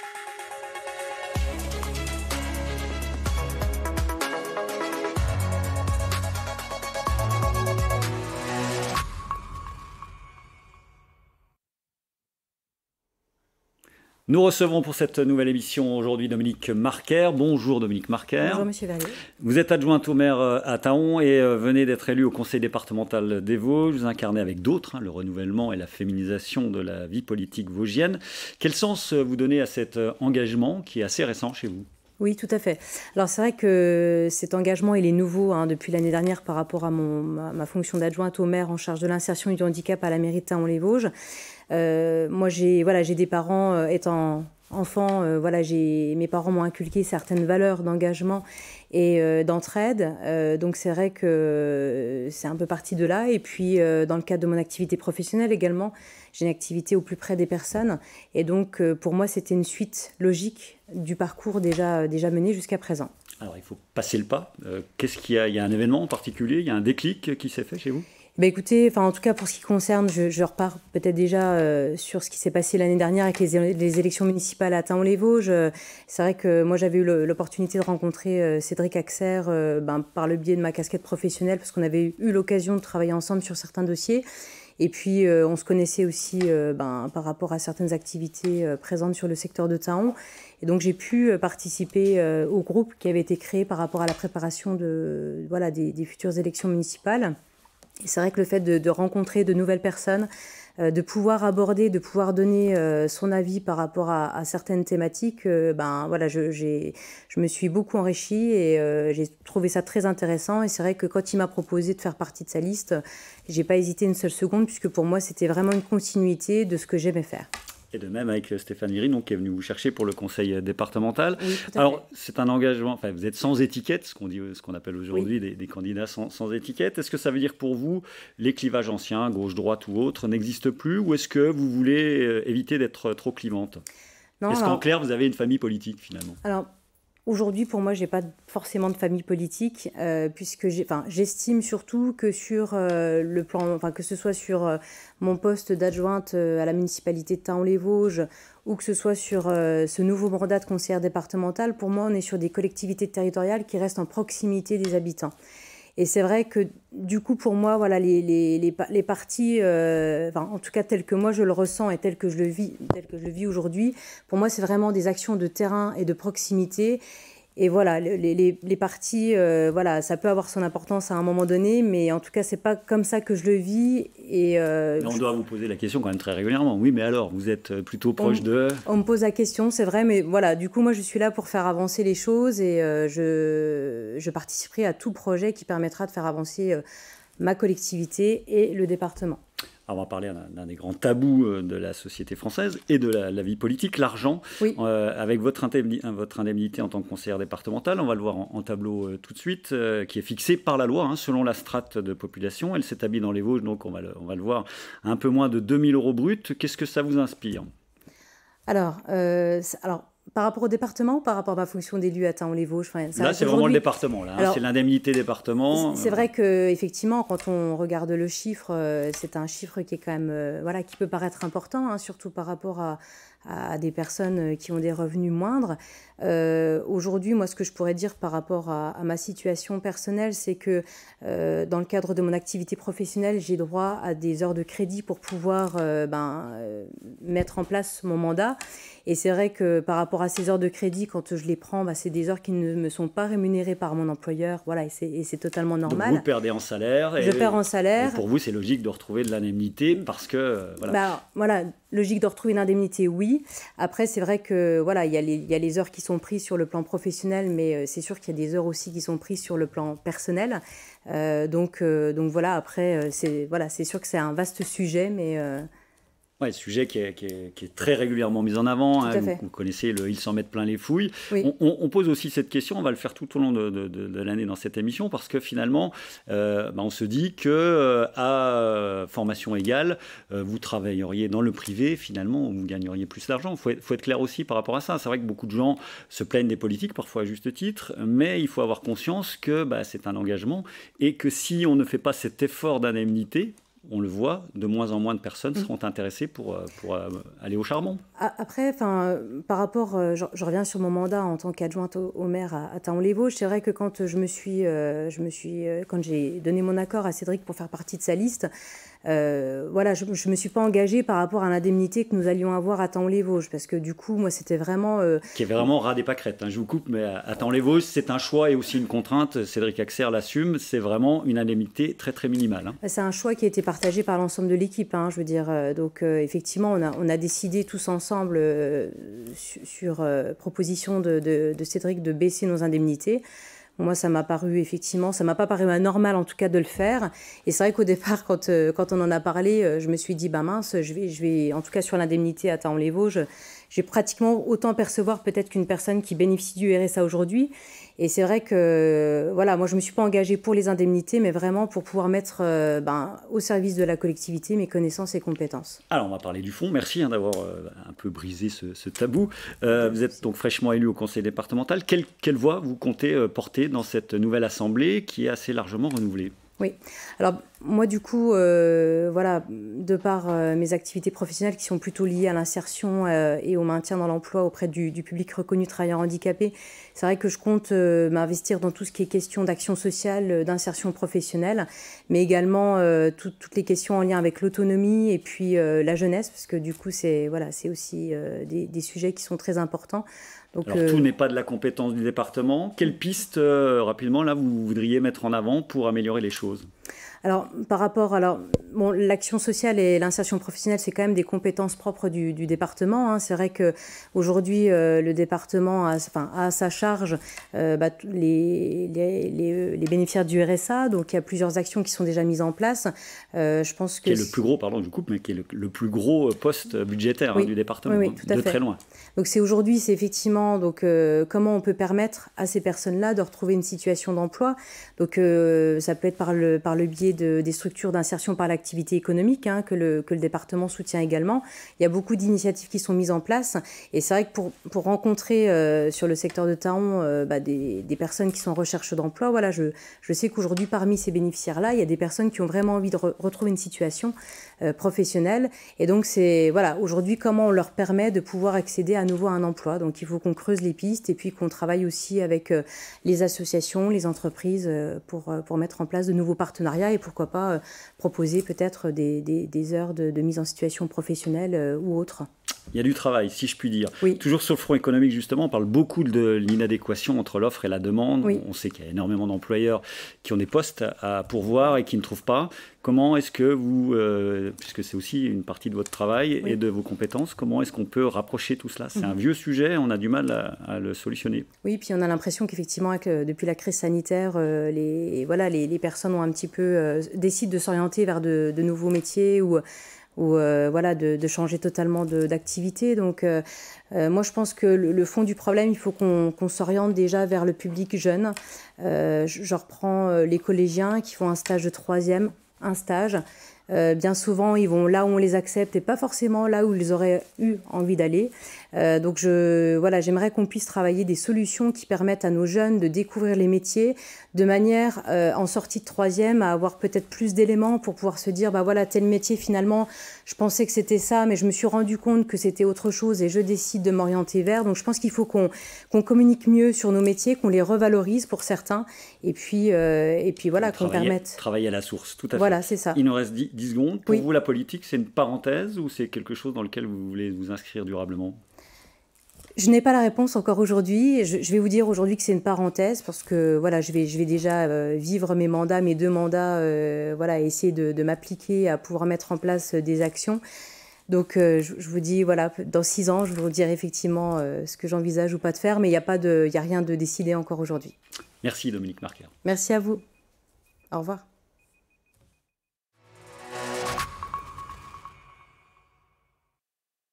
Thank you. Nous recevons pour cette nouvelle émission aujourd'hui Dominique Marquer. Bonjour Dominique Marquer. Bonjour Monsieur Verrier. Vous êtes adjoint au maire euh, à Taon et euh, venez d'être élu au conseil départemental des Vosges. Vous incarnez avec d'autres hein, le renouvellement et la féminisation de la vie politique vosgienne. Quel sens euh, vous donnez à cet engagement qui est assez récent chez vous oui, tout à fait. Alors c'est vrai que cet engagement, il est nouveau hein, depuis l'année dernière par rapport à mon, ma, fonction d'adjointe au maire en charge de l'insertion du handicap à la mairie de les vosges euh, moi, j'ai voilà, j'ai des parents euh, étant enfant, euh, voilà, mes parents m'ont inculqué certaines valeurs d'engagement et euh, d'entraide. Euh, donc c'est vrai que c'est un peu parti de là. Et puis dans le cadre de mon activité professionnelle également, j'ai une activité au plus près des personnes. Et donc pour moi, c'était une suite logique du parcours déjà déjà mené jusqu'à présent. Alors il faut passer le pas. Qu'est-ce qu'il y a Il y a un événement en particulier Il y a un déclic qui s'est fait chez vous bah écoutez, enfin en tout cas pour ce qui concerne, je, je repars peut-être déjà euh, sur ce qui s'est passé l'année dernière avec les, les, élections municipales à Taon-les-Vosges. Euh, c'est vrai que moi j'avais eu l'opportunité de rencontrer euh, Cédric Axer ben, par le biais de ma casquette professionnelle parce qu'on avait eu l'occasion de travailler ensemble sur certains dossiers. Et puis, on se connaissait aussi ben, par rapport à certaines activités présentes sur le secteur de Taon. Et donc, j'ai pu participer au groupe qui avait été créé par rapport à la préparation de, voilà, des, des futures élections municipales. C'est vrai que le fait de, rencontrer de nouvelles personnes, euh, de pouvoir aborder, de pouvoir donner euh, son avis par rapport à, certaines thématiques, euh, ben voilà, je, me suis beaucoup enrichie et j'ai trouvé ça très intéressant. Et c'est vrai que quand il m'a proposé de faire partie de sa liste, j'ai pas hésité une seule seconde puisque pour moi c'était vraiment une continuité de ce que j'aimais faire. Et de même avec Stéphane Viry, donc, qui est venu vous chercher pour le conseil départemental. Alors, c'est un engagement, enfin, vous êtes sans étiquette, ce qu'on, dit, ce qu'on appelle aujourd'hui des, candidats sans, étiquette. Est-ce que ça veut dire pour vous, les clivages anciens, gauche-droite ou autre, n'existent plus Ou est-ce que vous voulez euh, éviter d'être trop clivante non, Est-ce qu'en clair, vous avez une famille politique finalement Aujourd'hui, pour moi, je n'ai pas forcément de famille politique, euh, puisque j'estime surtout que sur euh, le plan, que ce soit sur euh, mon poste d'adjointe à la municipalité de Taon-les-Vosges ou que ce soit sur ce nouveau mandat de conseillère départementale, pour moi, on est sur des collectivités territoriales qui restent en proximité des habitants. Et c'est vrai que du coup, pour moi, voilà, les, parties, euh, en tout cas tel que moi je le ressens et tel que je le vis, tel que je le vis aujourd'hui, pour moi, c'est vraiment des actions de terrain et de proximité et voilà, les, les, les parties, euh, voilà, ça peut avoir son importance à un moment donné, mais en tout cas, c'est pas comme ça que je le vis. Et euh, on doit vous poser la question quand même très régulièrement. Oui, mais alors, vous êtes euh, plutôt proche de. On me pose la question, c'est vrai, mais voilà, du coup, moi, je suis là pour faire avancer les choses et je, je participerai à tout projet qui permettra de faire avancer ma collectivité et le département on va parler d'un des grands tabous euh, de la société française et de la, vie politique, l'argent. Euh, avec votre indemnité, euh, votre indemnité, en tant que conseillère départementale, on va le voir en, tableau tout de suite, qui est fixée par la loi hein, selon la strate de population. Elle s'établit dans les Vosges, donc on va le, on va le voir, à un peu moins de 2000 euros bruts. Qu'est-ce que ça vous inspire alors, alors par rapport au département ou par rapport à ma fonction d'élu à Taon-les-Vosges enfin, Là, c'est vraiment le département. Là, hein. c'est l'indemnité département. C'est euh. vrai que effectivement, quand on regarde le chiffre, euh, c'est un chiffre qui est quand même, euh, voilà, qui peut paraître important, hein, surtout par rapport à, à des personnes euh, qui ont des revenus moindres. Euh, aujourd'hui, moi, ce que je pourrais dire par rapport à, ma situation personnelle, c'est que euh, dans le cadre de mon activité professionnelle, j'ai droit à des heures de crédit pour pouvoir ben, mettre en place mon mandat. Et c'est vrai que par rapport à ces heures de crédit, quand je les prends, ben, c'est des heures qui ne me sont pas rémunérées par mon employeur. Voilà, et c'est totalement normal. Donc vous perdez en salaire. je perds en salaire. pour vous, c'est logique de retrouver de l'indemnité parce que. Voilà. Ben, voilà Logique de retrouver une indemnité, oui. Après, c'est vrai que voilà, il y, a les, heures qui sont prises sur le plan professionnel, mais euh, c'est sûr qu'il y a des heures aussi qui sont prises sur le plan personnel. Euh, donc, euh, donc voilà. Après, c'est voilà, c'est sûr que c'est un vaste sujet, mais Ouais, sujet qui est, très régulièrement mis en avant. Hein, vous, connaissez le Ils s'en mettent plein les fouilles. On, pose aussi cette question, on va le faire tout au long de, l'année dans cette émission, parce que finalement, euh, bah, on se dit que euh, à euh, formation égale, vous travailleriez dans le privé, finalement, vous gagneriez plus d'argent. Il faut, être clair aussi par rapport à ça. C'est vrai que beaucoup de gens se plaignent des politiques, parfois à juste titre, mais il faut avoir conscience que bah, c'est un engagement et que si on ne fait pas cet effort d'indemnité, on le voit, de moins en moins de personnes mm. seront intéressées pour, euh, euh, aller au charbon. Après, enfin, euh, par rapport, je, reviens sur mon mandat en tant qu'adjointe au, maire à, taon les vaux C'est vrai que quand je me suis, je me suis, quand j'ai donné mon accord à Cédric pour faire partie de sa liste, euh, voilà, je ne me suis pas engagée par rapport à l'indemnité que nous allions avoir à Temps-les-Vosges, parce que du coup, moi, c'était vraiment... Euh, qui est vraiment ras des pâquerettes, hein. je vous coupe, mais à, Temps-les-Vosges, c'est un choix et aussi une contrainte, Cédric Axer l'assume, c'est vraiment une indemnité très très minimale. Hein. C'est un choix qui a été partagé par l'ensemble de l'équipe, hein, je veux dire, euh, donc effectivement, on a, décidé tous ensemble, sur proposition de Cédric, de baisser nos indemnités. Moi, ça m'a paru effectivement, ça m'a pas paru anormal en tout cas de le faire. Et c'est vrai qu'au départ, quand, euh, quand on en a parlé, euh, je me suis dit, bah mince, je vais, je vais en tout cas sur l'indemnité à on les vosges j'ai pratiquement autant percevoir peut-être qu'une personne qui bénéficie du RSA aujourd'hui. Et c'est vrai que, voilà, moi, je ne me suis pas engagée pour les indemnités, mais vraiment pour pouvoir mettre euh, ben, au service de la collectivité mes connaissances et compétences. Alors, on va parler du fond. Merci hein, d'avoir euh, un peu brisé ce, tabou. Euh, vous êtes donc fraîchement élu au conseil départemental. Quelle, quelle voix vous comptez porter dans cette nouvelle assemblée qui est assez largement renouvelée oui. Alors, moi, du coup, euh, voilà, de par euh, mes activités professionnelles qui sont plutôt liées à l'insertion euh, et au maintien dans l'emploi auprès du, public reconnu travailleur handicapé, c'est vrai que je compte m'investir dans tout ce qui est question d'action sociale, d'insertion professionnelle, mais également toutes les questions en lien avec l'autonomie et puis la jeunesse, parce que du coup, c'est voilà, c'est aussi des, sujets qui sont très importants. Donc, Alors, tout n'est pas de la compétence du département. Quelle piste, rapidement, là, vous voudriez mettre en avant pour améliorer les choses alors, par rapport, alors, l'action sociale et l'insertion professionnelle, c'est quand même des compétences propres du, département. Hein. C'est vrai que aujourd'hui, euh, le département a, enfin, a à sa charge euh, bah, les, les, les, bénéficiaires du RSA. Donc, il y a plusieurs actions qui sont déjà mises en place. Euh, je pense que qui est le plus gros, pardon, du coup, mais qui est le, plus gros poste budgétaire hein, du département, tout de très loin. Donc, c'est aujourd'hui, c'est effectivement, donc, comment on peut permettre à ces personnes-là de retrouver une situation d'emploi. Donc, ça peut être par le par le biais des structures d'insertion par l'activité économique hein, que, le, que, le, département soutient également. Il y a beaucoup d'initiatives qui sont mises en place. Et c'est vrai que pour, pour rencontrer euh, sur le secteur de Taon euh, bah, des, des, personnes qui sont en recherche d'emploi, voilà, je, je sais qu'aujourd'hui, parmi ces bénéficiaires-là, il y a des personnes qui ont vraiment envie de retrouver une situation euh, professionnelle. Et donc, c'est voilà, aujourd'hui, comment on leur permet de pouvoir accéder à nouveau à un emploi. Donc, il faut qu'on creuse les pistes et puis qu'on travaille aussi avec les associations, les entreprises pour, pour mettre en place de nouveaux partenariats et et pourquoi pas euh, proposer peut-être des, heures de, de, mise en situation professionnelle euh, ou autre il y a du travail, si je puis dire. Toujours sur le front économique, justement, on parle beaucoup de l'inadéquation entre l'offre et la demande. On sait qu'il y a énormément d'employeurs qui ont des postes à pourvoir et qui ne trouvent pas. Comment est-ce que vous, euh, puisque c'est aussi une partie de votre travail et de vos compétences, comment est-ce qu'on peut rapprocher tout cela C'est mhm. un vieux sujet, on a du mal à, le solutionner. Oui, puis on a l'impression qu'effectivement, euh, depuis la crise sanitaire, euh, les, voilà, les, personnes ont un petit peu décident de s'orienter vers de, de, nouveaux métiers ou ou euh, voilà de, changer totalement d'activité. Donc euh, euh, moi je pense que le, fond du problème, il faut qu'on s'oriente déjà vers le public jeune. je, reprends les collégiens qui font un stage de troisième, un stage. Euh, bien souvent, ils vont là où on les accepte et pas forcément là où ils auraient eu envie d'aller. Euh, donc, je, voilà, j'aimerais qu'on puisse travailler des solutions qui permettent à nos jeunes de découvrir les métiers de manière, euh, en sortie de troisième, à avoir peut-être plus d'éléments pour pouvoir se dire, bah voilà, tel métier finalement, je pensais que c'était ça, mais je me suis rendu compte que c'était autre chose et je décide de m'orienter vers. Donc, je pense qu'il faut qu'on communique mieux sur nos métiers, qu'on les revalorise pour certains, et puis, et puis voilà, qu'on permette travailler à la source. Tout à fait. Voilà, c'est ça. Il nous reste 10 secondes. Pour vous, la politique, c'est une parenthèse ou c'est quelque chose dans lequel vous voulez vous inscrire durablement je n'ai pas la réponse encore aujourd'hui. Je, vais vous dire aujourd'hui que c'est une parenthèse parce que voilà, je vais, je vais déjà euh, vivre mes mandats, mes deux mandats, euh, voilà, essayer de, m'appliquer à pouvoir mettre en place euh, des actions. Donc je, vous dis voilà, dans six ans, je vous dirai effectivement ce que j'envisage ou pas de faire, mais il n'y a pas de, il a rien de décidé encore aujourd'hui. Merci Dominique Marquer. Merci à vous. Au revoir.